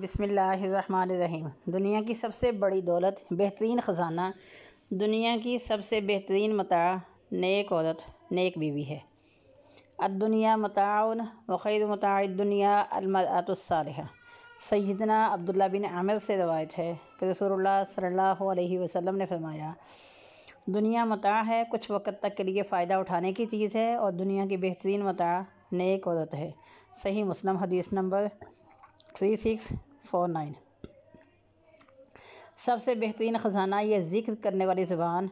बिसमीम दुनिया की सबसे बड़ी दौलत बेहतरीन ख़जाना दुनिया की सबसे बेहतरीन मता नेक औरत नेक बीवी है अदुनिया मताउन वख़ैर मतादुनिया अलमरतुलसालह सैदना अब्दुल्ला बिन आमिर से रवायत है कि रसोल्ला सल्लल्लाहु अलैहि वसल्लम ने फरमाया दुनिया मता है कुछ वक़्त तक के लिए फ़ायदा उठाने की चीज़ है और दुनिया की बेहतरीन मता नेक औरत है सही मुस्लिम हदीस number three six four nine सबसे बेहतरीन ख़जाना यह जिक्र करने वाली ज़बान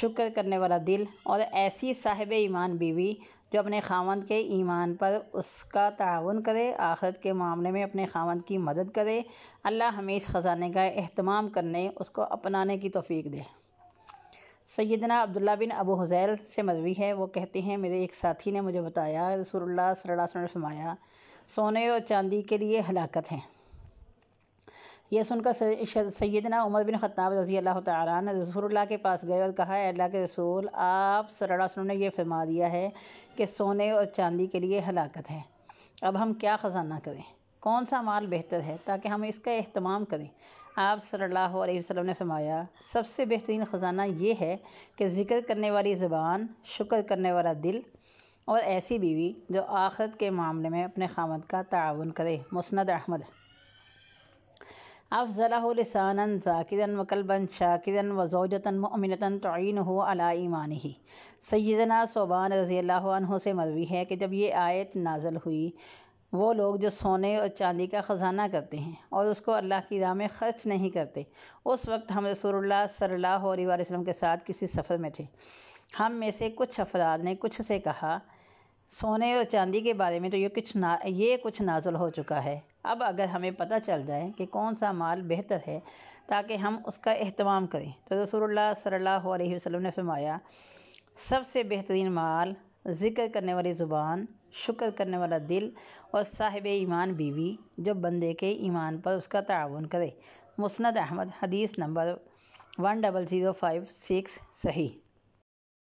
शुक्र करने वाला दिल और ऐसी साहिब ईमान बीवी जो अपने खावन के ईमान पर उसका ताउन करे आखिरत के मामले में अपने खावन की मदद करे अल्लाह हमें इस ख़जाने का अहतमाम करने उसको अपनाने की तोफ़ी दे सैदना अब्दुल्ला बिन अबू हजैल से मरवी है वो कहते हैं मेरे एक साथी ने मुझे बताया रसूल सल्लल्लाहु अलैहि वसल्लम ने फरमाया सोने और चांदी के लिए हलाकत है यह सुनकर सैदना उमर बिन खत्ताब रजी अल्लाह तसूल के पास गए और कहा अल्लाह के रसूल आप सरासलम ने यह फरमा दिया है कि सोने और चांदी के लिए हलाकत है अब हम क्या ख़जाना करें कौन सा माल बेहतर है ताकि हम इसका अहतमाम करें आप सल्लल्लाहु अलैहि वसल्लम ने फरमाया सबसे बेहतरीन ख़जाना ये है कि ज़िक्र करने वाली ज़बान शुक्र करने वाला दिल और ऐसी बीवी जो आखरत के मामले में अपने खामद का ताउन करे मुस्ंद अहमद अफ़ज़ला लसाना ज़ाकिदन वकलबा शाकिदन वज़ोजतन ममिनतन तोन हो अला ईमान ही सैदना सोबान रज़ी अल्लाह से मरवी है कि जब ये आयत नाजल हुई वो लोग जो सोने और चांदी का ख़जाना करते हैं और उसको अल्लाह की राह में ख़र्च नहीं करते उस वक्त हम रसूलुल्लाह सल्लल्लाहु अलैहि वसल्लम के साथ किसी सफ़र में थे हम में से कुछ अफराद ने कुछ से कहा सोने और चांदी के बारे में तो ये कुछ ना ये कुछ नाजुल हो चुका है अब अगर हमें पता चल जाए कि कौन सा माल बेहतर है ताकि हम उसका अहतमाम करें तो रसोल्ला सल्ला वसलम ने फरमाया सबसे बेहतरीन माल ज़िक्र करने वाली ज़ुबान शुक्र करने वाला दिल और साहिब ईमान बीवी जो बंदे के ईमान पर उसका ताउन करे मुस्ंद अहमद हदीस number one double zero five six सही